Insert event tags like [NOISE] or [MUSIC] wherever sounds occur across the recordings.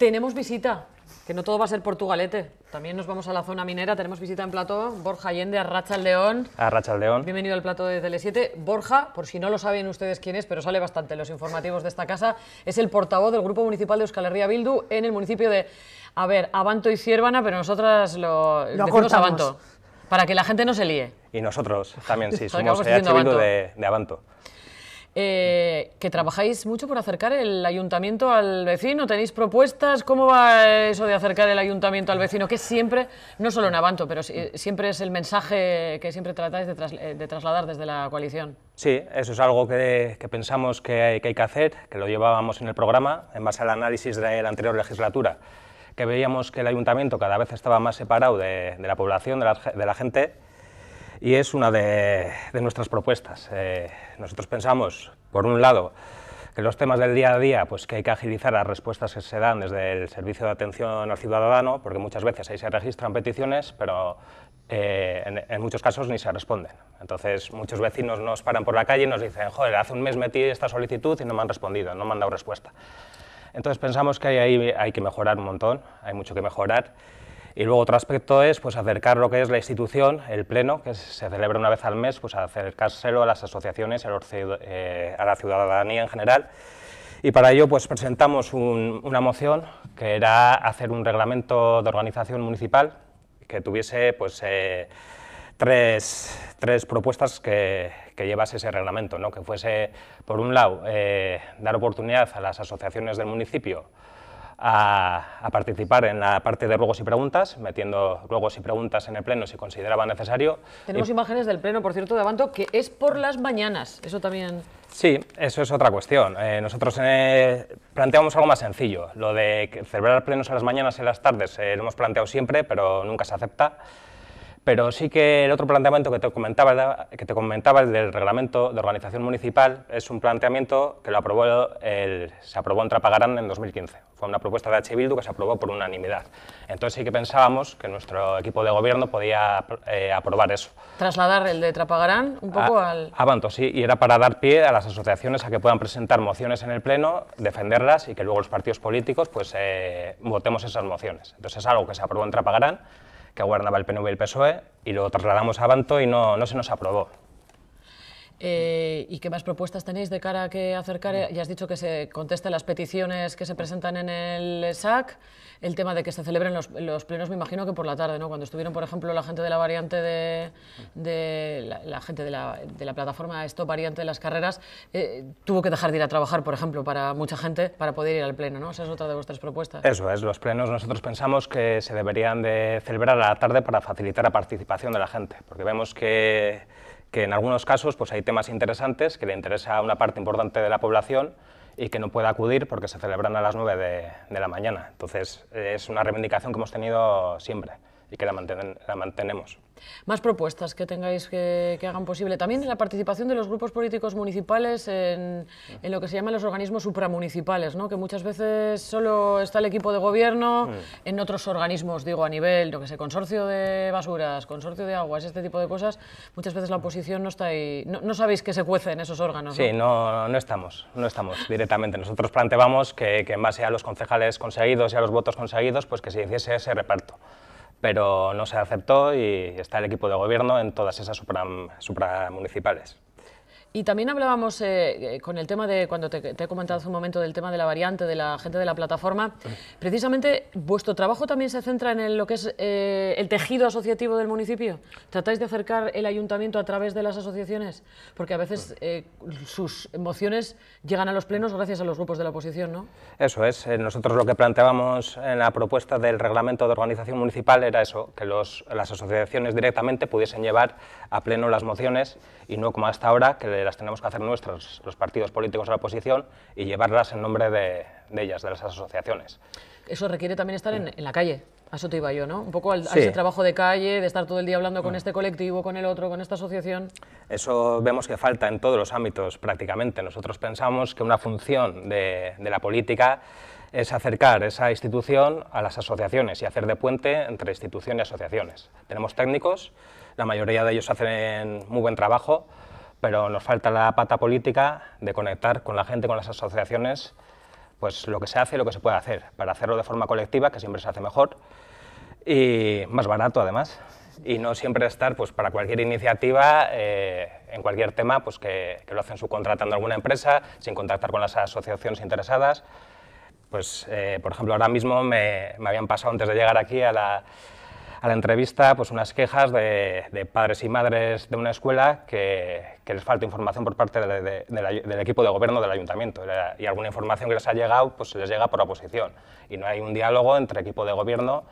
Tenemos visita, que no todo va a ser Portugalete. También nos vamos a la zona minera, tenemos visita en plató. Borja Allende, Arracha el León. Arracha León. Bienvenido al Plato de Tele7. Borja, por si no lo saben ustedes quién es, pero sale bastante los informativos de esta casa, es el portavoz del Grupo Municipal de Euskal Herria Bildu en el municipio de, a ver, Avanto y Ciervana, pero nosotras lo, decimos Abanto, para que la gente no se líe. Y nosotros también, sí, [LAUGHS] somos de, de Abanto. Eh, que trabajáis mucho por acercar el ayuntamiento al vecino. ¿Tenéis propuestas? ¿Cómo va eso de acercar el ayuntamiento al vecino? Que siempre, no solo en Avanto, pero eh, siempre es el mensaje que siempre tratáis eh, de, trasladar desde la coalición. Sí, eso es algo que, pensamos que hay, que hacer, que lo llevábamos en el programa en base al análisis de la anterior legislatura que veíamos que el ayuntamiento cada vez estaba más separado de, la población, de la gente, y es una de, nuestras propuestas. Eh, nosotros pensamos, por un lado, que los temas del día a día, pues que hay que agilizar las respuestas que se dan desde el servicio de atención al ciudadano, porque muchas veces ahí se registran peticiones, pero eh, en, muchos casos ni se responden. Entonces, muchos vecinos nos paran por la calle y nos dicen, joder, hace un mes metí esta solicitud y no me han respondido, no me han dado respuesta. Entonces, pensamos que ahí hay que mejorar un montón, hay mucho que mejorar. Y luego otro aspecto es pues, acercar lo que es la institución, el pleno, que se celebra una vez al mes, pues acercárselo a las asociaciones, a, eh, la ciudadanía en general. Y para ello pues, presentamos una moción que era hacer un reglamento de organización municipal que tuviese pues, eh, tres, propuestas que, llevase ese reglamento, ¿no? que fuese, por un lado, eh, dar oportunidad a las asociaciones del municipio a, participar en la parte de ruegos y preguntas, metiendo ruegos y preguntas en el pleno si consideraba necesario. Tenemos imágenes del pleno, por cierto, de Abanto, que es por las mañanas. Eso también. Sí, eso es otra cuestión. Eh, nosotros eh, planteamos algo más sencillo. Lo de celebrar plenos a las mañanas y las tardes eh, lo hemos planteado siempre, pero nunca se acepta. Pero sí que el otro planteamiento que te comentaba, que te comentaba el del reglamento de organización municipal, es un planteamiento que lo aprobó el, se aprobó en Trapagarán en 2015. Fue una propuesta de H. Bildu que se aprobó por unanimidad. Entonces sí que pensábamos que nuestro equipo de gobierno podía eh, aprobar eso. Trasladar el de Trapagarán un poco ah, al... Avanto, sí, y era para dar pie a las asociaciones a que puedan presentar mociones en el Pleno, defenderlas y que luego los partidos políticos pues eh, votemos esas mociones. Entonces es algo que se aprobó en Trapagarán, que guardaba el PNV y el PSOE, y lo trasladamos a Banto y no, no se nos aprobó. Eh, ¿Y qué más propuestas tenéis de cara a que acercar? Ya has dicho que se contesten las peticiones que se presentan en el SAC, el tema de que se celebren los, plenos, me imagino que por la tarde, ¿no? Cuando estuvieron, por ejemplo, la gente de la variante de, la, gente de la, plataforma Stop Variante de las Carreras, eh, tuvo que dejar de ir a trabajar, por ejemplo, para mucha gente, para poder ir al pleno, ¿no? Esa es otra de vuestras propuestas. Eso es, los plenos nosotros pensamos que se deberían de celebrar a la tarde para facilitar la participación de la gente, porque vemos que que en algunos casos pues, hay temas interesantes que le interesa a una parte importante de la población y que no puede acudir porque se celebran a las 9 de, la mañana. Entonces, es una reivindicación que hemos tenido siempre y que la, la mantenemos. Más propuestas que tengáis que, hagan posible. También la participación de los grupos políticos municipales en, lo que se llaman los organismos supramunicipales, que muchas veces solo está el equipo de gobierno mm. en otros organismos, digo, a nivel, lo que sé, consorcio de basuras, consorcio de aguas, este tipo de cosas. Muchas veces la oposición no está ahí, no, sabéis que se cuece en esos órganos. Sí, no, no, estamos, no estamos directamente. Nosotros planteamos que, que en base a los concejales conseguidos y a los votos conseguidos, pues que se hiciese ese reparto pero no se aceptó y está el equipo de gobierno en todas esas supramunicipales. Y también hablábamos eh, eh, con el tema de, cuando te, he comentado hace un momento, del tema de la variante, de la gente de la plataforma. Precisamente, ¿vuestro trabajo también se centra en lo que es eh, el tejido asociativo del municipio? ¿Tratáis de acercar el ayuntamiento a través de las asociaciones? Porque a veces sus mociones llegan a los plenos gracias a los grupos de la oposición, ¿no? Eso es. Nosotros lo que planteábamos en la propuesta del reglamento de organización municipal era eso, que las asociaciones directamente pudiesen llevar a pleno las mociones y no como hasta ahora, que las tenemos que hacer nuestras, los partidos políticos de la oposición, y llevarlas en nombre de, ellas, de las asociaciones. Eso requiere también estar en, la calle. A eso te iba yo, ¿no? Un poco a ese trabajo de calle, de estar todo el día hablando con mm. este colectivo, con el otro, con esta asociación. Eso vemos que falta en todos los ámbitos prácticamente. Nosotros pensamos que una función de, de la política es acercar esa institución a las asociaciones y hacer de puente entre institución y asociaciones. Tenemos técnicos, la mayoría de ellos hacen muy buen trabajo, pero nos falta la pata política de conectar con la gente, con las asociaciones, pues lo que se hace y lo que se puede hacer, para hacerlo de forma colectiva, que siempre se hace mejor, y más barato además, y no siempre estar pues, para cualquier iniciativa, eh, en cualquier tema, pues que, lo hacen subcontratando a alguna empresa, sin contactar con las asociaciones interesadas. Pues, eh, por ejemplo, ahora mismo me, me habían pasado antes de llegar aquí a la a la entrevista pues, unas quejas de, padres y madres de una escuela que, les falta información por parte del equipo de gobierno del ayuntamiento y alguna información que les ha llegado pues les llega por oposición y no hay un diálogo entre equipo de gobierno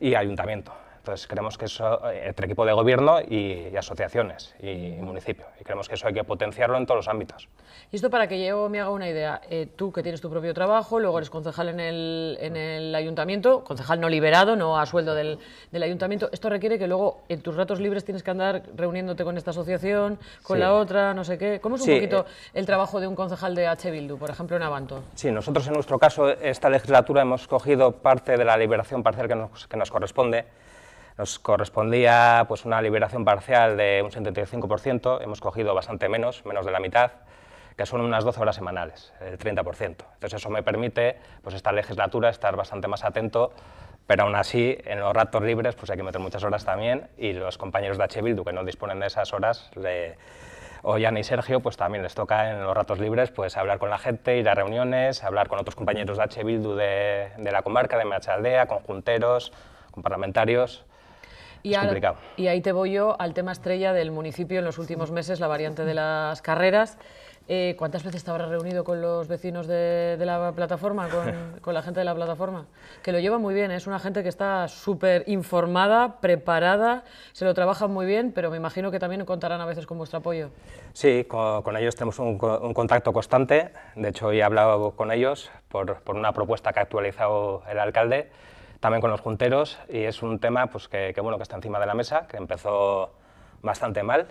y ayuntamiento. Entonces creemos que eso, eh, entre equipo de gobierno y, asociaciones y, municipio, y creemos que eso hay que potenciarlo en todos los ámbitos. Y esto para que yo me haga una idea, eh, tú que tienes tu propio trabajo, luego eres concejal en el, en el ayuntamiento, concejal no liberado, no a sueldo del, del, ayuntamiento, esto requiere que luego en tus ratos libres tienes que andar reuniéndote con esta asociación, con la otra, no sé qué. ¿Cómo es un poquito eh, el trabajo de un concejal de H. Bildu, por ejemplo, en Avanto? Sí, nosotros en nuestro caso esta legislatura hemos cogido parte de la liberación parcial que nos, que nos corresponde, nos correspondía pues, una liberación parcial de un 75%, hemos cogido bastante menos, menos de la mitad, que son unas 12 horas semanales, el 30%. Entonces eso me permite pues, esta legislatura estar bastante más atento, pero aún así en los ratos libres pues, hay que meter muchas horas también y los compañeros de H. Bildu que no disponen de esas horas, le, o Jan y Sergio, pues también les toca en los ratos libres pues, hablar con la gente, ir a reuniones, hablar con otros compañeros de H. Bildu de, la comarca, de Machaldea, con junteros, con parlamentarios. Y, ahí te voy yo al tema estrella del municipio en los últimos meses, la variante de las carreras. Eh, ¿Cuántas veces te habrás reunido con los vecinos de, la plataforma, [LAUGHS] con, la gente de la plataforma? Que lo lleva muy bien, ¿eh? es una gente que está súper informada, preparada, se lo trabajan muy bien, pero me imagino que también contarán a veces con vuestro apoyo. Sí, con, ellos tenemos un, contacto constante, de hecho hoy he hablado con ellos por, por una propuesta que ha actualizado el alcalde también con los junteros y es un tema pues, que, bueno, que está encima de la mesa, que empezó bastante mal.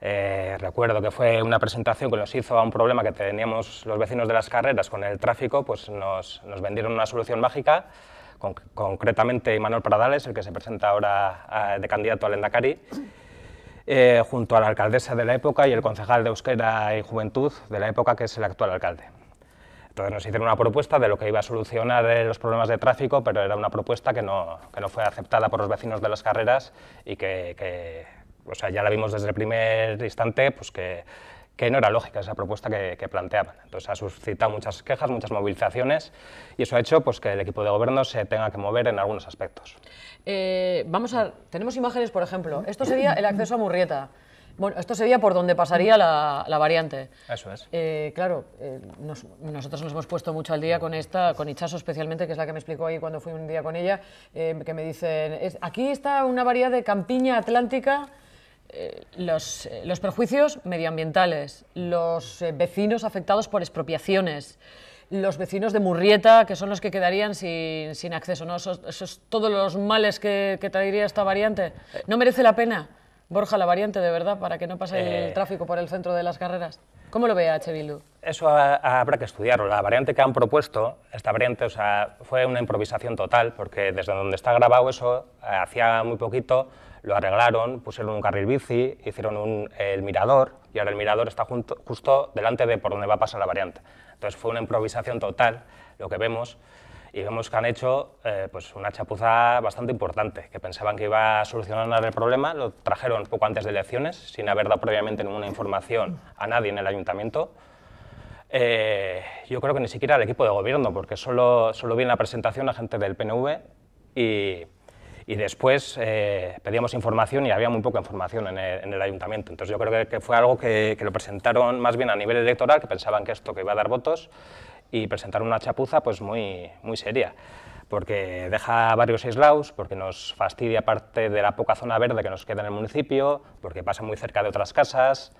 Eh, recuerdo que fue una presentación que nos hizo a un problema que teníamos los vecinos de las carreras con el tráfico, pues nos, vendieron una solución mágica, con, concretamente Manuel Pradales, el que se presenta ahora ah, de candidato al Endacari, eh, junto a la alcaldesa de la época y el concejal de Euskera y Juventud de la época, que es el actual alcalde. Entonces nos hicieron una propuesta de lo que iba a solucionar eh, los problemas de tráfico, pero era una propuesta que no, fue aceptada por los vecinos de las carreras y que, o sea, ya la vimos desde el primer instante, pues que, no era lógica esa propuesta que, planteaban. Entonces ha suscitado muchas quejas, muchas movilizaciones y eso ha hecho pues, que el equipo de gobierno se tenga que mover en algunos aspectos. Eh, vamos a, tenemos imágenes, por ejemplo, esto sería el acceso a Murrieta. Bueno, esto sería por donde pasaría la, la variante. Eso es. Eh, claro, eh, nosotros nos hemos puesto mucho al día con esta, con Ichaso especialmente, que es la que me explicó ahí cuando fui un día con ella, eh, que me dicen, aquí está una variedad de campiña atlántica, los, los, perjuicios medioambientales, los vecinos afectados por expropiaciones, los vecinos de Murrieta, que son los que quedarían sin, sin acceso, ¿no? Esos, todos los males que, que traería esta variante. No merece la pena. Borja, la variante de verdad, para que no pase el eh, tráfico por el centro de las carreras. ¿Cómo lo ve H. Eso habrá que estudiarlo. La variante que han propuesto, esta variante o sea, fue una improvisación total, porque desde donde está grabado eso, eh, hacía muy poquito, lo arreglaron, pusieron un carril bici, hicieron un, el mirador, y ahora el mirador está justo delante de por donde va a pasar la variante. Entonces fue una improvisación total lo que vemos y vemos que han hecho eh, pues una chapuza bastante importante, que pensaban que iba a solucionar el problema, lo trajeron poco antes de elecciones, sin haber dado previamente ninguna información a nadie en el ayuntamiento. Eh, yo creo que ni siquiera al equipo de gobierno, porque solo, solo vi en la presentación a gente del PNV y, y después eh, pedíamos información y había muy poca información en el, ayuntamiento. Entonces yo creo que, fue algo que, que, lo presentaron más bien a nivel electoral, que pensaban que esto que iba a dar votos, y presentar una chapuza pues muy, muy seria, porque deja varios aislados, porque nos fastidia parte de la poca zona verde que nos queda en el municipio, porque pasa muy cerca de otras casas,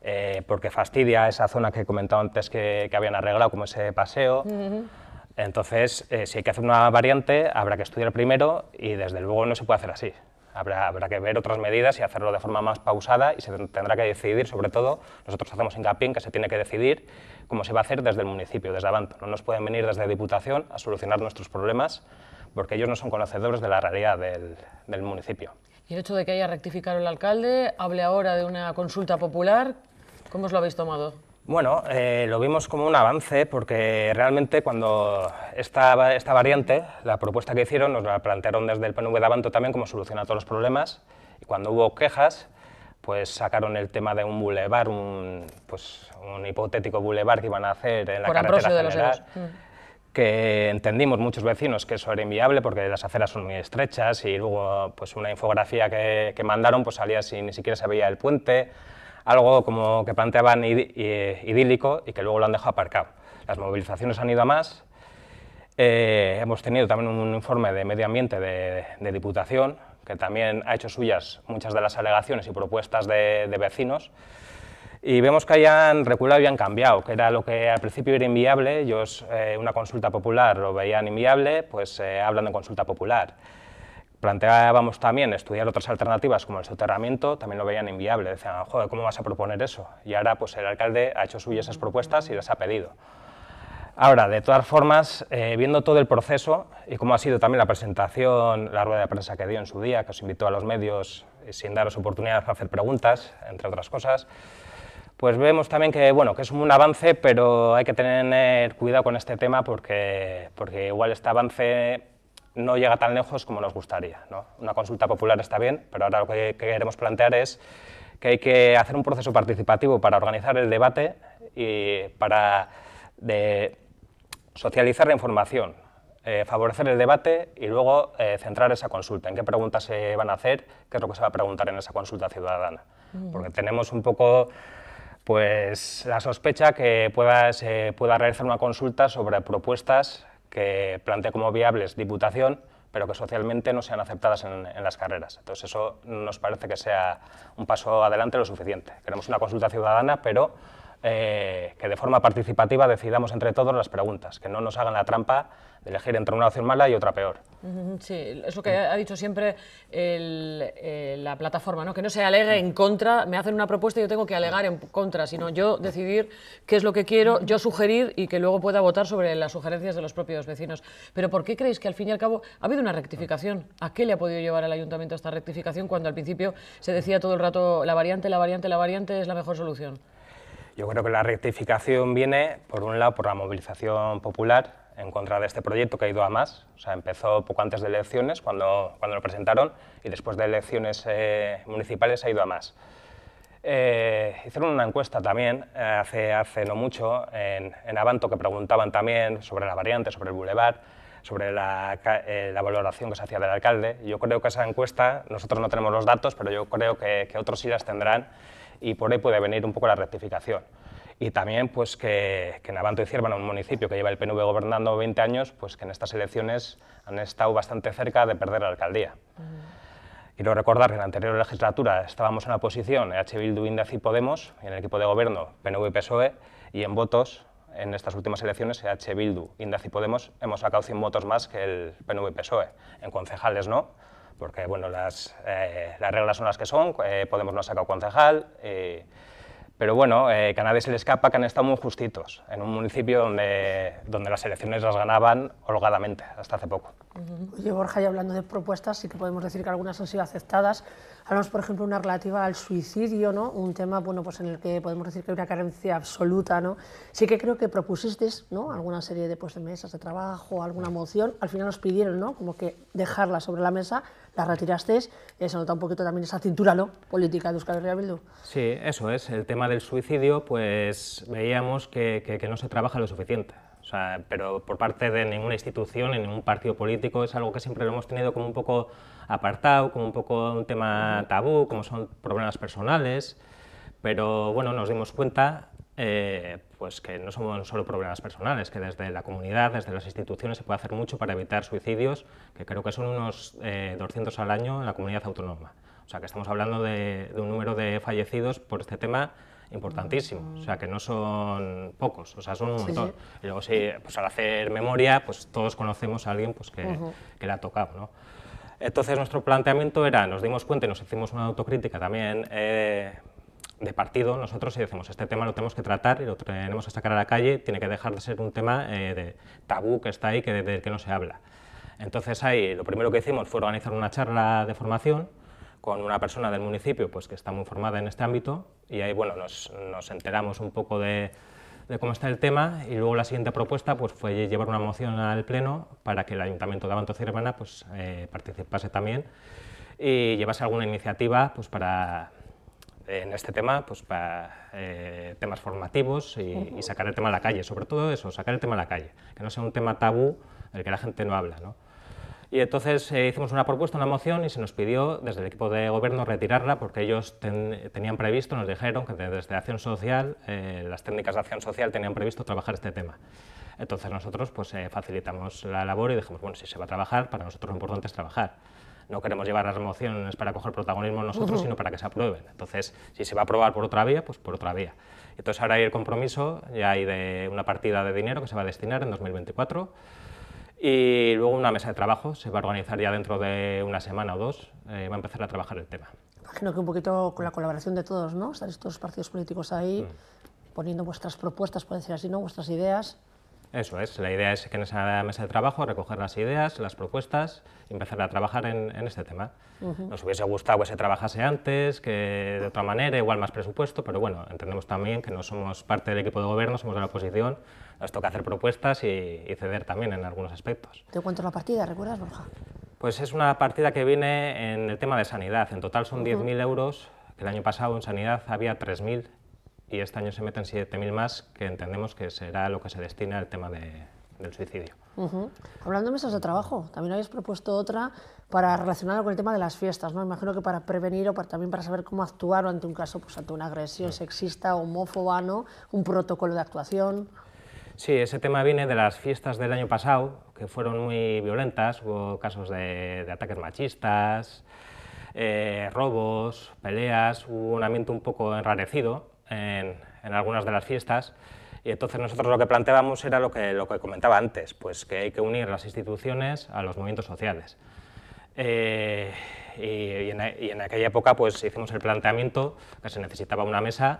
eh, porque fastidia esa zona que he comentado antes que, habían arreglado, como ese paseo. Entonces, eh, si hay que hacer una variante, habrá que estudiar primero y desde luego no se puede hacer así. Habrá, que ver otras medidas y hacerlo de forma más pausada y se tendrá que decidir, sobre todo, nosotros hacemos hincapié en que se tiene que decidir cómo se va a hacer desde el municipio, desde Avanto. No nos pueden venir desde Diputación a solucionar nuestros problemas porque ellos no son conocedores de la realidad del, del municipio. Y el hecho de que haya rectificado el alcalde, hable ahora de una consulta popular, ¿cómo os lo habéis tomado? Bueno, eh, lo vimos como un avance porque realmente cuando esta, esta variante, la propuesta que hicieron, nos la plantearon desde el PNV de Avanto también como solución a todos los problemas y cuando hubo quejas, pues sacaron el tema de un bulevar, un, pues, hipotético bulevar que iban a hacer en la carretera de los mm. que entendimos muchos vecinos que eso era inviable porque las aceras son muy estrechas y luego pues una infografía que, mandaron pues salía sin ni siquiera se veía el puente, algo como que planteaban eh, idílico y que luego lo han dejado aparcado. Las movilizaciones han ido a más. Eh, hemos tenido también un informe de medio ambiente de, Diputación, que también ha hecho suyas muchas de las alegaciones y propuestas de, vecinos. Y vemos que hayan reculado y han cambiado, que era lo que al principio era inviable, ellos eh, una consulta popular lo veían inviable, pues hablan de consulta popular. Planteábamos también estudiar otras alternativas como el soterramiento, también lo veían inviable, decían, joder, ¿cómo vas a proponer eso? Y ahora pues el alcalde ha hecho suyas esas propuestas y las ha pedido. Ahora, de todas formas, eh, viendo todo el proceso y cómo ha sido también la presentación, la rueda de prensa que dio en su día, que os invitó a los medios eh, sin daros oportunidad para hacer preguntas, entre otras cosas, pues vemos también que, bueno, que es un avance, pero hay que tener cuidado con este tema porque, porque igual este avance no llega tan lejos como nos gustaría. Una consulta popular está bien, pero ahora lo que queremos plantear es que hay que hacer un proceso participativo para organizar el debate y para socializar la información, eh, favorecer el debate y luego eh, centrar esa consulta, en qué preguntas se van a hacer, qué es lo que se va a preguntar en esa consulta ciudadana. Mm. Porque tenemos un poco pues, la sospecha que se pueda realizar una consulta sobre propuestas que plantea como viables diputación, pero que socialmente no sean aceptadas en, las carreras. Entonces eso nos parece que sea un paso adelante lo suficiente. Queremos una consulta ciudadana, pero eh, que de forma participativa decidamos entre todos las preguntas, que no nos hagan la trampa de elegir entre una opción mala y otra peor. Sí, es lo que ha dicho siempre eh, la plataforma, ¿no? que no se alegue en contra, me hacen una propuesta y yo tengo que alegar en contra, sino yo decidir qué es lo que quiero, yo sugerir y que luego pueda votar sobre las sugerencias de los propios vecinos. Pero ¿por qué creéis que al fin y al cabo ha habido una rectificación? ¿A qué le ha podido llevar al ayuntamiento esta rectificación cuando al principio se decía todo el rato la variante, la variante, la variante es la mejor solución? Yo creo que la rectificación viene, por un lado, por la movilización popular en contra de este proyecto que ha ido a más. O sea, empezó poco antes de elecciones, cuando, cuando lo presentaron, y después de elecciones eh, municipales ha ido a más. Eh, hicieron una encuesta también eh, hace, hace no mucho en, en, Avanto que preguntaban también sobre la variante, sobre el bulevar, sobre la, valoración que se hacía del alcalde. Yo creo que esa encuesta, nosotros no tenemos los datos, pero yo creo que, que otros sí las tendrán y por ahí puede venir un poco la rectificación. Y también pues, que, que Navanto y ciervan un municipio que lleva el PNV gobernando 20 años, pues que en estas elecciones han estado bastante cerca de perder la alcaldía. Quiero recordar que en la anterior legislatura estábamos en la posición EH Bildu, Indec y Podemos, en el equipo de gobierno PNV y PSOE, y en votos en estas últimas elecciones, EH Bildu, Indec y Podemos, hemos sacado 100 votos más que el PNV y PSOE. En concejales no, porque bueno, las, eh, las reglas son las que son, eh, Podemos no sacar sacado concejal, eh, pero bueno, que se le escapa que han estado muy justitos en un municipio donde, donde las elecciones las ganaban holgadamente hasta hace poco. Oye, Borja, y hablando de propuestas, sí que podemos decir que algunas han sido aceptadas. Hablamos, por ejemplo, una relativa al suicidio, ¿no? Un tema, bueno, pues en el que podemos decir que hay una carencia absoluta, ¿no? Sí que creo que propusiste, ¿no? Alguna serie de, pues, de mesas de trabajo, alguna moción. Al final nos pidieron, ¿no? Como que dejarla sobre la mesa, la retiraste. y eh, se nota un poquito también esa cintura, ¿no? Política de Euskal Herria Bildu. Sí, eso es. El tema del suicidio, pues veíamos que, que no se trabaja lo suficiente pero por parte de ninguna institución, en ningún partido político, es algo que siempre lo hemos tenido como un poco apartado, como un poco un tema tabú, como son problemas personales, pero bueno, nos dimos cuenta eh, pues que no son solo problemas personales, que desde la comunidad, desde las instituciones se puede hacer mucho para evitar suicidios, que creo que son unos 200 eh, al año en la comunidad autónoma. O sea que estamos hablando de un número de fallecidos por este tema importantísimo. O sea, que no son pocos, o sea, son un montón. Y luego, sí, pues al hacer memoria, pues todos conocemos a alguien pues, que, le que ha tocado, ¿no? Entonces, nuestro planteamiento era, nos dimos cuenta y nos hicimos una autocrítica también eh, de partido, nosotros, y decimos, este tema lo tenemos que tratar y lo tenemos que sacar a la calle, tiene que dejar de ser un tema eh, de tabú que está ahí, que, del que no se habla. Entonces, ahí lo primero que hicimos fue organizar una charla de formación, con una persona del municipio pues, que está muy formada en este ámbito y ahí bueno, nos, enteramos un poco de, cómo está el tema y luego la siguiente propuesta pues, fue llevar una moción al Pleno para que el Ayuntamiento de Abanto pues, eh, participase también y llevase alguna iniciativa pues, para, en este tema, pues, para eh, temas formativos y, sacar el tema a la calle, sobre todo eso, sacar el tema a la calle, que no sea un tema tabú del que la gente no habla. ¿no? Y entonces eh, hicimos una propuesta, una moción, y se nos pidió desde el equipo de gobierno retirarla porque ellos tenían previsto, nos dijeron que desde Acción Social, eh, las técnicas de Acción Social tenían previsto trabajar este tema. Entonces nosotros pues, eh, facilitamos la labor y dijimos, bueno, si se va a trabajar, para nosotros lo importante es trabajar. No queremos llevar las mociones para coger protagonismo nosotros, sino para que se aprueben. Entonces, si se va a aprobar por otra vía, pues por otra vía. Entonces ahora hay el compromiso, ya hay de una partida de dinero que se va a destinar en 2024 y luego una mesa de trabajo, se va a organizar ya dentro de una semana o dos, eh, va a empezar a trabajar el tema. Imagino que un poquito con la colaboración de todos, ¿no? Estar estos partidos políticos ahí, mm. poniendo vuestras propuestas, pueden ser así, ¿no? Vuestras ideas. Eso es, la idea es que en esa mesa de trabajo recoger las ideas, las propuestas y empezar a trabajar en, este tema. Nos hubiese gustado que se trabajase antes, que de otra manera, igual más presupuesto, pero bueno, entendemos también que no somos parte del equipo de gobierno, somos de la oposición, nos toca hacer propuestas y, ceder también en algunos aspectos. ¿Te cuento la partida, recuerdas, Borja? Pues es una partida que viene en el tema de sanidad. En total son 10.000 euros, que el año pasado en sanidad había 3.000 y este año se meten 7.000 más, que entendemos que será lo que se destina al tema de, del suicidio. Hablando de mesas de trabajo, también habéis propuesto otra para relacionar con el tema de las fiestas, ¿no? Imagino que para prevenir o para, también para saber cómo actuar ante un caso, pues ante una agresión sexista, homófoba, Un protocolo de actuación. Sí, ese tema viene de las fiestas del año pasado, que fueron muy violentas, hubo casos de, ataques machistas, eh, robos, peleas, hubo un ambiente un poco enrarecido, en, algunas de las fiestas. Y entonces nosotros lo que planteábamos era lo que, lo que comentaba antes, pues que hay que unir las instituciones a los movimientos sociales. Eh, y, en, aquella época pues hicimos el planteamiento que se necesitaba una mesa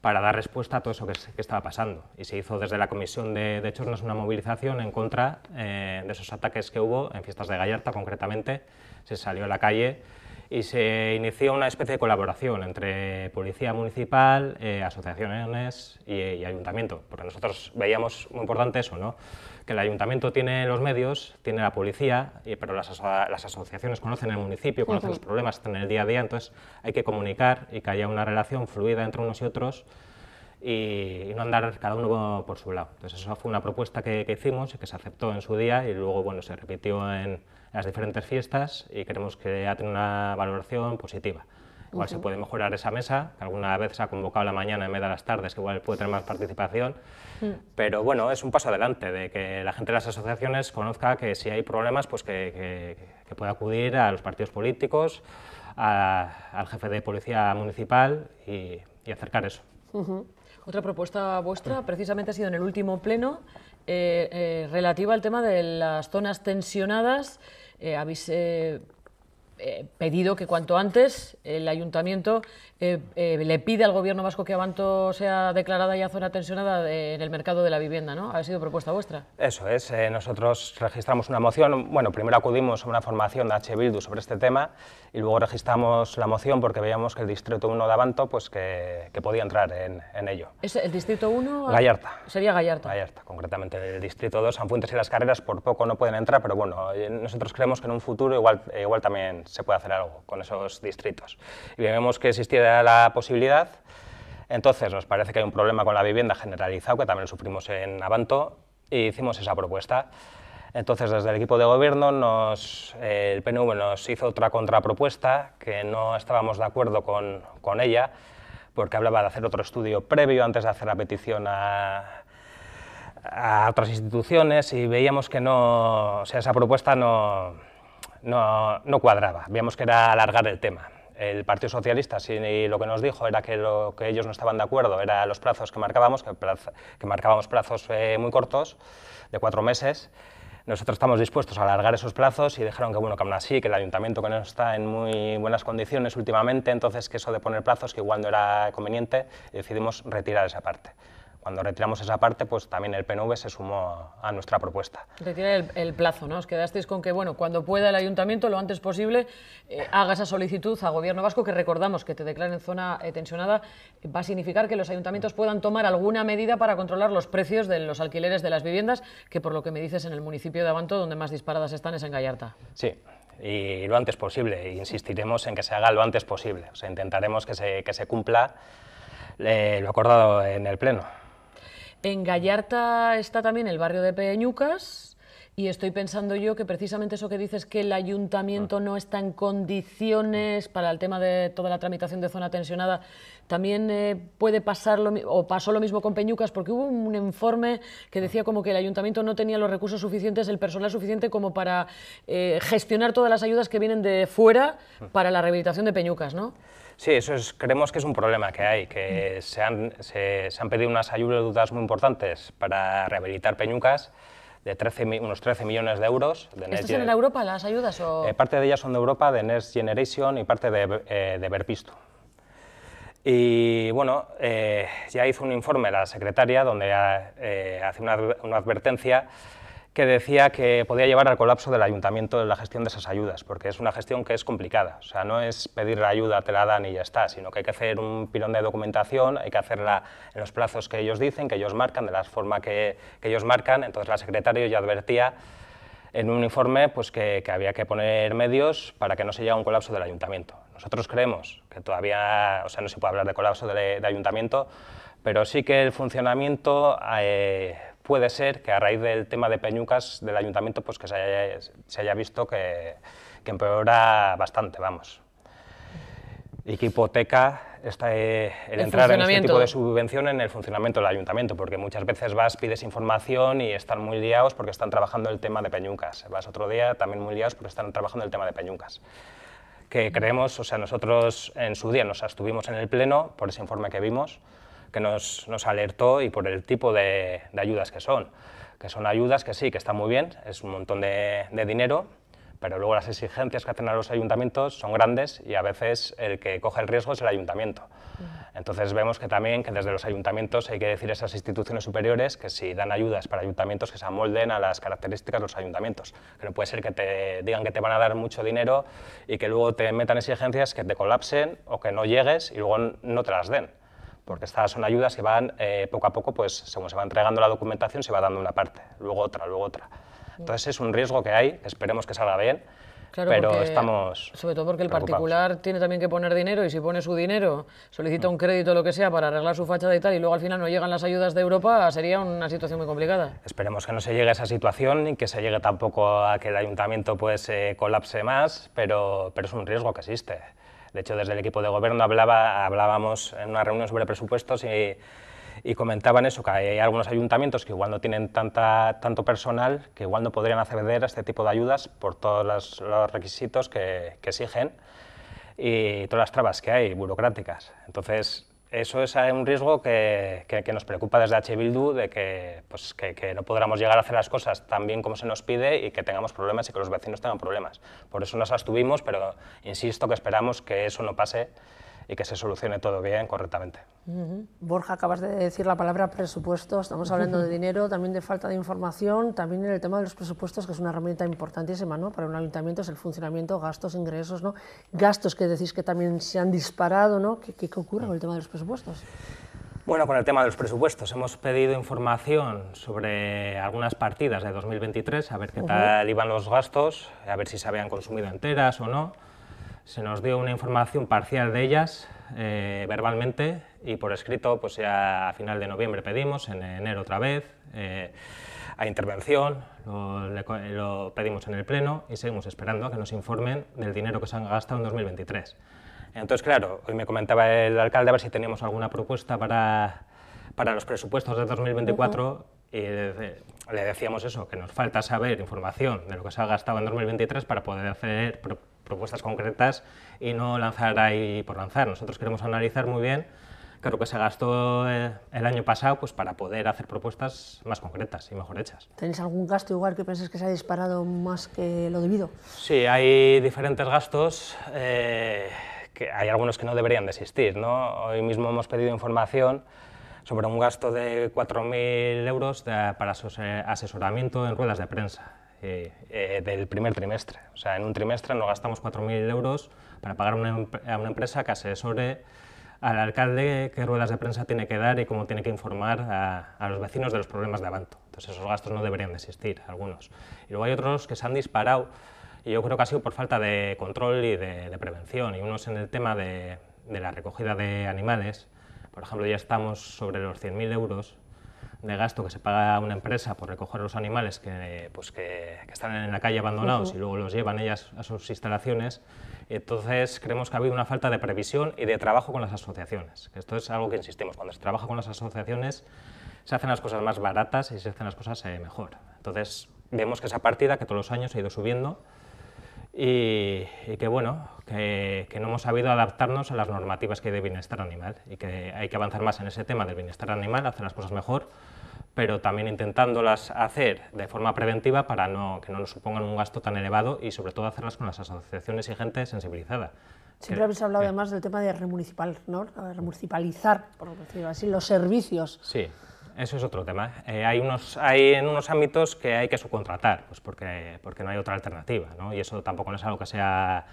para dar respuesta a todo eso que, estaba pasando. Y se hizo desde la comisión de, de es una movilización en contra eh, de esos ataques que hubo en fiestas de Gallarta concretamente. Se salió a la calle y se inició una especie de colaboración entre policía municipal, eh, asociaciones y, ayuntamiento, porque nosotros veíamos muy importante eso, ¿no? que el ayuntamiento tiene los medios, tiene la policía, y, pero las, asociaciones conocen el municipio, conocen los problemas, en el día a día, entonces hay que comunicar y que haya una relación fluida entre unos y otros y, no andar cada uno por su lado. Entonces, esa fue una propuesta que, hicimos y que se aceptó en su día y luego bueno, se repitió en las diferentes fiestas y queremos que haya una valoración positiva. Igual se puede mejorar esa mesa, que alguna vez se ha convocado la mañana en vez de las tardes, que igual puede tener más participación. Mm. Pero bueno, es un paso adelante, de que la gente de las asociaciones conozca que si hay problemas, pues que, que, pueda acudir a los partidos políticos, al jefe de policía municipal y, acercar eso. Otra propuesta vuestra precisamente ha sido en el último pleno eh, eh, relativa al tema de las zonas tensionadas. Eh, eh, pedido que cuanto antes el ayuntamiento eh, eh, le pida al gobierno vasco que Abanto sea declarada ya zona tensionada en el mercado de la vivienda, ¿no? Ha sido propuesta vuestra. Eso es, nosotros registramos una moción, bueno, primero acudimos a una formación de H. Bildu sobre este tema y luego registramos la moción porque veíamos que el Distrito 1 de Abanto, pues que, podía entrar en, ello. ¿Es el Distrito 1? Gallarta. Sería Gallarta. Gallarta, concretamente. El Distrito 2, San Fuentes y Las Carreras por poco no pueden entrar, pero bueno, nosotros creemos que en un futuro igual, igual también se puede hacer algo con esos distritos. Y vemos que existía la posibilidad, entonces nos parece que hay un problema con la vivienda generalizado, que también sufrimos en Avanto, y hicimos esa propuesta. Entonces, desde el equipo de gobierno, nos, el PNV nos hizo otra contrapropuesta que no estábamos de acuerdo con, ella, porque hablaba de hacer otro estudio previo antes de hacer la petición a, otras instituciones y veíamos que no, sea, esa propuesta no, no, no cuadraba, veíamos que era alargar el tema. El Partido Socialista sí, lo que nos dijo era que lo que ellos no estaban de acuerdo eran los plazos que marcábamos, que, marcábamos plazos eh, muy cortos, de cuatro meses, nosotros estamos dispuestos a alargar esos plazos y dijeron que, bueno, que aún así, que el ayuntamiento que no está en muy buenas condiciones últimamente, entonces que eso de poner plazos que igual no era conveniente, decidimos retirar esa parte cuando retiramos esa parte, pues también el PNV se sumó a, nuestra propuesta. Retirar el, plazo, ¿no? Os quedasteis con que, bueno, cuando pueda el ayuntamiento, lo antes posible, eh, haga esa solicitud a Gobierno Vasco, que recordamos que te declaren zona eh, tensionada, eh, va a significar que los ayuntamientos puedan tomar alguna medida para controlar los precios de los alquileres de las viviendas, que por lo que me dices en el municipio de Abanto, donde más disparadas están, es en Gallarta. Sí, y lo antes posible, e insistiremos en que se haga lo antes posible, o sea, intentaremos que se, cumpla lo acordado en el Pleno. En Gallarta está también el barrio de Peñucas y estoy pensando yo que precisamente eso que dices que el ayuntamiento ah. no está en condiciones para el tema de toda la tramitación de zona tensionada, también eh, puede pasar lo, o pasó lo mismo con Peñucas porque hubo un informe que decía como que el ayuntamiento no tenía los recursos suficientes, el personal suficiente como para eh, gestionar todas las ayudas que vienen de fuera ah. para la rehabilitación de Peñucas, ¿no? Sí, eso es, creemos que es un problema que hay, que se han, se, han pedido unas ayudas muy importantes para rehabilitar peñucas de 13, unos 13 millones de euros. De ¿Estas son en Europa las ayudas? O... Eh, parte de ellas son de Europa, de Next Generation y parte de, eh, de Berpisto. Y bueno, eh, ya hizo un informe la secretaria donde hace una, una advertencia que decía que podía llevar al colapso del ayuntamiento de la gestión de esas ayudas, porque es una gestión que es complicada. O sea, no es pedir la ayuda, te la dan y ya está, sino que hay que hacer un pilón de documentación, hay que hacerla en los plazos que ellos dicen, que ellos marcan, de la forma que, ellos marcan. Entonces la secretaria ya advertía en un informe pues, que, había que poner medios para que no se llegue a un colapso del ayuntamiento. Nosotros creemos que todavía, o sea, no se puede hablar de colapso de, ayuntamiento, pero sí que el funcionamiento... Eh, puede ser que a raíz del tema de Peñucas del ayuntamiento pues que se haya, visto que, empeora bastante, vamos. Y que hipoteca está eh, el, entrar en este tipo de subvención en el funcionamiento del ayuntamiento, porque muchas veces vas, pides información y están muy liados porque están trabajando el tema de Peñucas. Vas otro día también muy liados porque están trabajando el tema de Peñucas que creemos, o sea, nosotros en su día nos estuvimos en el Pleno por ese informe que vimos, que nos, alertó y por el tipo de, ayudas que son. Que son ayudas que sí, que están muy bien, es un montón de, dinero, pero luego las exigencias que hacen a los ayuntamientos son grandes y a veces el que coge el riesgo es el ayuntamiento. Mm. Entonces vemos que también que desde los ayuntamientos hay que decir a esas instituciones superiores que si dan ayudas para ayuntamientos que se amolden a las características de los ayuntamientos, que no puede ser que te digan que te van a dar mucho dinero y que luego te metan exigencias que te colapsen o que no llegues y luego no te las den porque estas son ayudas que van eh, poco a poco, pues según se va entregando la documentación, se va dando una parte, luego otra, luego otra. Entonces es un riesgo que hay, esperemos que salga bien, claro, pero estamos... Sobre todo porque el particular tiene también que poner dinero y si pone su dinero, solicita un crédito o lo que sea para arreglar su fachada y tal, y luego al final no llegan las ayudas de Europa, sería una situación muy complicada. Esperemos que no se llegue a esa situación y que se llegue tampoco a que el ayuntamiento pues eh, colapse más, pero, pero es un riesgo que existe. De hecho, desde el equipo de gobierno hablábamos en una reunión sobre presupuestos y, comentaban eso, que hay algunos ayuntamientos que igual no tienen tanto personal, que igual no podrían acceder a este tipo de ayudas por todos los, requisitos que, exigen y todas las trabas que hay burocráticas. Entonces, eso es eh, un riesgo que, nos preocupa desde H. Bildu, de pues, que, que, no podamos llegar a hacer las cosas tan bien como se nos pide y que tengamos problemas y que los vecinos tengan problemas. Por eso nos abstuvimos, pero insisto que esperamos que eso no pase y que se solucione todo bien, correctamente. Borja, acabas de decir la palabra presupuesto, estamos hablando de [LAUGHS] dinero, también de falta de información, también en el tema de los presupuestos, que es una herramienta importantísima ¿no? para un ayuntamiento, es el funcionamiento, gastos, ingresos, ¿no? gastos que decís que también se han disparado, ¿no? ¿Qué, qué ocurre con el tema de los presupuestos? Bueno, con el tema de los presupuestos, hemos pedido información sobre algunas partidas de 2023, a ver qué tal iban los gastos, a ver si se habían consumido enteras o no se nos dio una información parcial de ellas eh, verbalmente y por escrito pues ya a final de noviembre pedimos, en enero otra vez, eh, a intervención, lo, pedimos en el Pleno y seguimos esperando a que nos informen del dinero que se han gastado en 2023. Entonces, claro, hoy me comentaba el alcalde a ver si teníamos alguna propuesta para, para los presupuestos de 2024 y le, le, decíamos eso, que nos falta saber información de lo que se ha gastado en 2023 para poder hacer propuestas concretas y no lanzar ahí por lanzar. Nosotros queremos analizar muy bien lo que se gastó eh, el año pasado pues, para poder hacer propuestas más concretas y mejor hechas. ¿Tenéis algún gasto igual que pensáis que se ha disparado más que lo debido? Sí, hay diferentes gastos, eh, que hay algunos que no deberían de existir. ¿no? Hoy mismo hemos pedido información sobre un gasto de 4.000 euros para para eh, asesoramiento en ruedas de prensa. Eh, eh, del primer trimestre. O sea, en un trimestre nos gastamos 4.000 euros para pagar a una empresa que asesore al alcalde qué ruedas de prensa tiene que dar y cómo tiene que informar a, los vecinos de los problemas de Abanto. Entonces esos gastos no deberían de existir, algunos. Y luego hay otros que se han disparado y yo creo que ha sido por falta de control y de, prevención. Y unos en el tema de, de la recogida de animales. Por ejemplo, ya estamos sobre los 100.000 euros de gasto que se paga a una empresa por recoger los animales que, pues que, están en la calle abandonados y luego los llevan ellas a sus instalaciones, entonces creemos que ha habido una falta de previsión y de trabajo con las asociaciones. Esto es algo que insistimos, cuando se trabaja con las asociaciones se hacen las cosas más baratas y se hacen las cosas eh, mejor. Entonces vemos que esa partida que todos los años ha ido subiendo y que bueno, que, no hemos sabido adaptarnos a las normativas que hay de bienestar animal y que hay que avanzar más en ese tema del bienestar animal, hacer las cosas mejor, pero también intentándolas hacer de forma preventiva para no, que no nos supongan un gasto tan elevado y sobre todo hacerlas con las asociaciones y gente sensibilizada. Siempre habéis hablado además del tema de remunicipal, ¿no? remunicipalizar, por así, los servicios. Sí, eso es otro tema. Eh, hay, unos, hay en unos ámbitos que hay que subcontratar, pues porque, porque no hay otra alternativa, ¿no? y eso tampoco es algo que sea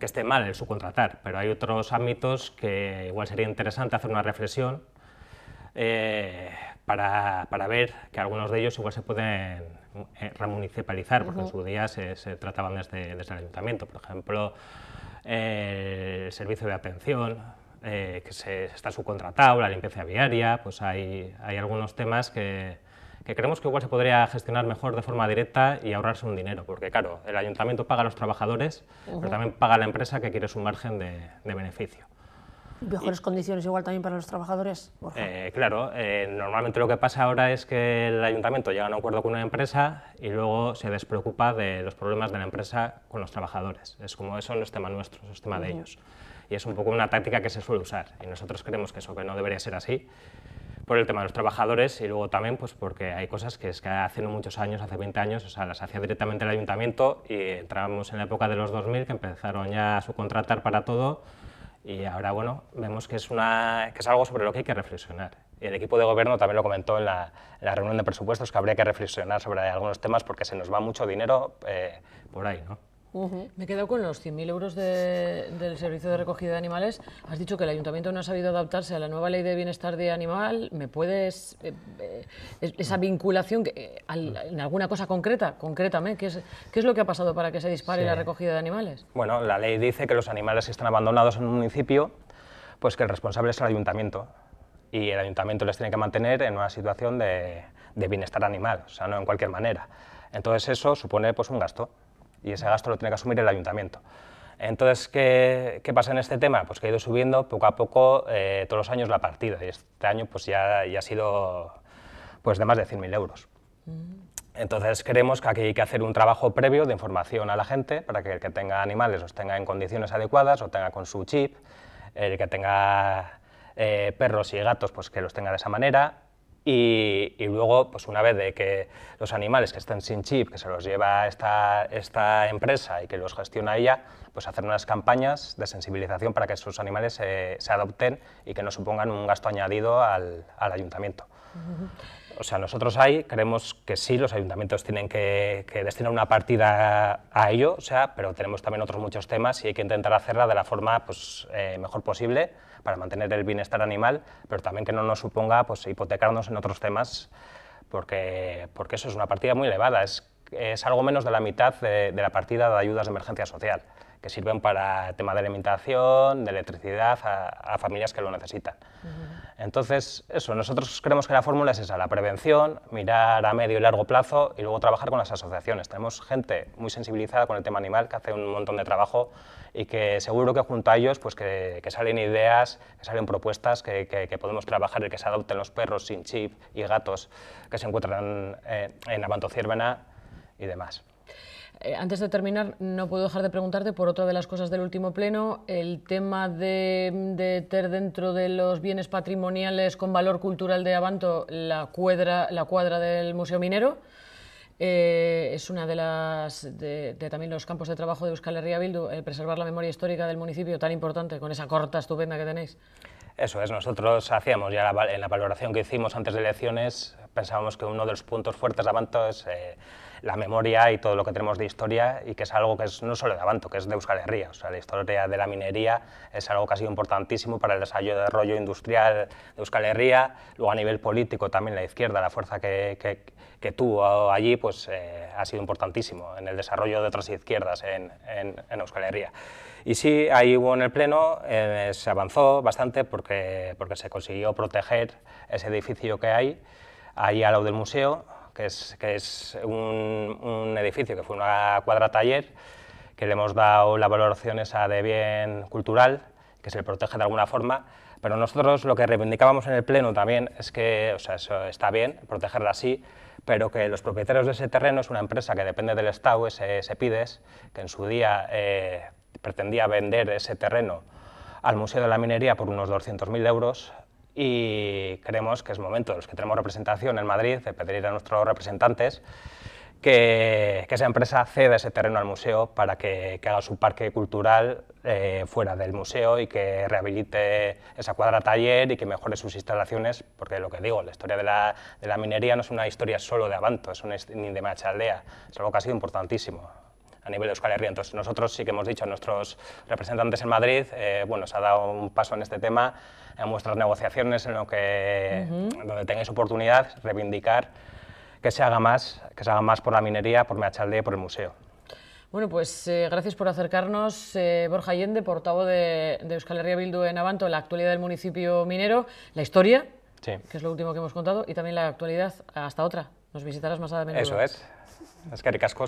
que esté mal el subcontratar, pero hay otros ámbitos que igual sería interesante hacer una reflexión eh, para, ver que algunos de ellos igual se pueden eh, remunicipalizar, porque en su día se, trataban desde, desde, el ayuntamiento. Por ejemplo, el servicio de atención, eh, que se, está subcontratado, la limpieza viaria, pues hay, hay algunos temas que, que creemos que igual se podría gestionar mejor de forma directa y ahorrarse un dinero, porque claro, el ayuntamiento paga a los trabajadores, pero también paga a la empresa que quiere su margen de, beneficio. Mejores condiciones igual también para los trabajadores. Eh, claro, eh, normalmente lo que pasa ahora es que el ayuntamiento llega a un acuerdo con una empresa y luego se despreocupa de los problemas de la empresa con los trabajadores. Es como eso no es tema nuestro, es tema de ellos. Y es un poco una táctica que se suele usar. Y nosotros creemos que eso que no debería ser así por el tema de los trabajadores y luego también pues porque hay cosas que es que hace no muchos años, hace 20 años, o sea, las hacía directamente el ayuntamiento y entrábamos en la época de los 2000 que empezaron ya a subcontratar para todo y ahora bueno, vemos que es, una, que es algo sobre lo que hay que reflexionar. el equipo de gobierno también lo comentó en la, reunión de presupuestos que habría que reflexionar sobre algunos temas porque se nos va mucho dinero eh, por ahí, ¿no? Me he quedado con los 100.000 euros del servicio de recogida de animales. Has dicho que el ayuntamiento no ha sabido adaptarse a la nueva ley de bienestar de animal. ¿Me puedes eh, eh, esa vinculación eh, mm. en alguna cosa concreta? Concrétame, ¿qué es, ¿qué es lo que ha pasado para que se dispare la recogida de animales? Bueno, la ley dice que los animales que están abandonados en un municipio, pues que el responsable es el ayuntamiento. Y el ayuntamiento les tiene que mantener en una situación de, de bienestar animal, o sea, no en cualquier manera. Entonces eso supone pues, un gasto y ese gasto lo tiene que asumir el ayuntamiento. Entonces, ¿qué, pasa en este tema? Pues que ha ido subiendo poco a poco eh, todos los años la partida y este año pues ya, ha sido pues de más de 100.000 euros. Mm. Entonces creemos que aquí hay que hacer un trabajo previo de información a la gente para que el que tenga animales los tenga en condiciones adecuadas, o tenga con su chip, el que tenga eh, perros y gatos pues que los tenga de esa manera, y, luego, pues una vez de que los animales que estén sin chip, que se los lleva esta, esta empresa y que los gestiona ella, pues hacer unas campañas de sensibilización para que esos animales se adopten y que no supongan un gasto añadido al, ayuntamiento o sea, nosotros ahí creemos que sí, los ayuntamientos tienen que, destinar una partida a ello, pero tenemos también otros muchos temas y hay que intentar hacerla de la forma pues, eh, mejor posible para mantener el bienestar animal, pero también que no nos suponga pues, hipotecarnos en otros temas, porque, eso es una partida muy elevada, es, algo menos de la mitad de la partida de ayudas de emergencia social que sirven para tema de alimentación, de electricidad, a, familias que lo necesitan. Entonces, eso, nosotros creemos que la fórmula es esa, la prevención, mirar a medio y largo plazo y luego trabajar con las asociaciones. Tenemos gente muy sensibilizada con el tema animal que hace un montón de trabajo y que seguro que junto a ellos pues que, salen ideas, que salen propuestas que, podemos trabajar, el que se adopten los perros sin chip y gatos que se encuentran eh, en, la Abantociervena y demás. Eh, antes de terminar, no puedo dejar de preguntarte por otra de las cosas del último pleno, el tema de, tener dentro de los bienes patrimoniales con valor cultural de Abanto la, cuadra, la cuadra del Museo Minero. Eh, es una de las de, también los campos de trabajo de Euskal Herria Bildu, eh, preservar la memoria histórica del municipio tan importante con esa corta estupenda que tenéis. Eso es, nosotros hacíamos ya en la valoración que hicimos antes de elecciones, pensábamos que uno de los puntos fuertes de Abanto es eh, la memoria y todo lo que tenemos de historia y que es algo que es no solo de Abanto, que es de Euskal Herria. O sea, la historia de la minería es algo que ha sido importantísimo para el desarrollo industrial de Euskal Herria, luego a nivel político también la izquierda, la fuerza que, tuvo allí, pues eh, ha sido importantísimo en el desarrollo de otras izquierdas en, en, Euskal Herria. Y sí, ahí hubo en el Pleno, eh, se avanzó bastante porque, porque se consiguió proteger ese edificio que hay, ahí al lado del museo, que es, un, edificio que fue una cuadra taller, que le hemos dado la valoración esa de bien cultural, que se le protege de alguna forma, pero nosotros lo que reivindicábamos en el Pleno también es que, está bien, protegerla así, pero que los propietarios de ese terreno es una empresa que depende del Estado, ese pides que en su día eh, pretendía vender ese terreno al Museo de la Minería por unos 200.000 euros, y creemos que es momento, los que tenemos representación en Madrid, de pedir a nuestros representantes que, que esa empresa ceda ese terreno al museo para que, haga su parque cultural eh, fuera del museo y que rehabilite esa cuadra taller y que mejore sus instalaciones, porque lo que digo, la historia de la, de la minería no es una historia solo de Abanto, es una ni de Machaldea, es algo que ha sido importantísimo nivel de Euskal Herria. Entonces nosotros sí que hemos dicho a nuestros representantes en Madrid, eh, bueno, se ha dado un paso en este tema, en vuestras negociaciones, en lo que, donde tengáis oportunidad, reivindicar que se haga más, que se haga más por la minería, por Meachalde y por el museo. Bueno, pues eh, gracias por acercarnos. Eh, Borja Allende, portavoz de, de, Euskal Herria Bildu en Avanto, la actualidad del municipio minero, la historia, que es lo último que hemos contado, y también la actualidad hasta otra. Nos visitarás más adelante. Eso es. Es que ricasco,